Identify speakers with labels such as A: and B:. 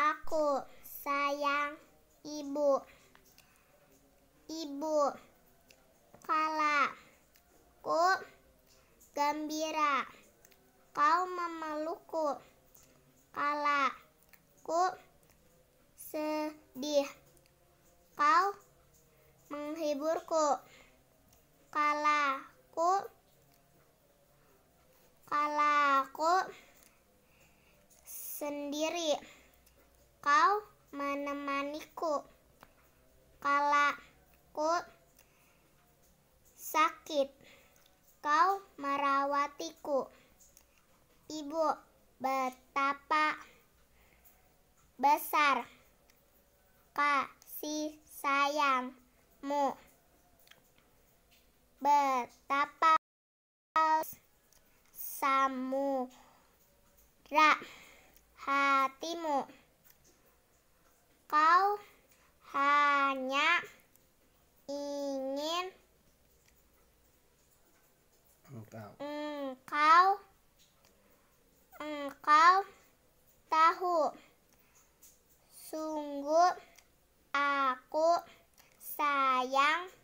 A: Aku sayang ibu. Ibu kalau ku gembira kau memelukku Kalau ku sedih kau menghiburku Kalau ku kalau ku sendiri kau menemaniku kala ku sakit kau merawatiku ibu betapa besar kasih sayangmu betapa samudra hatimu tahu? Engkau engkau tahu. Sungguh aku sayang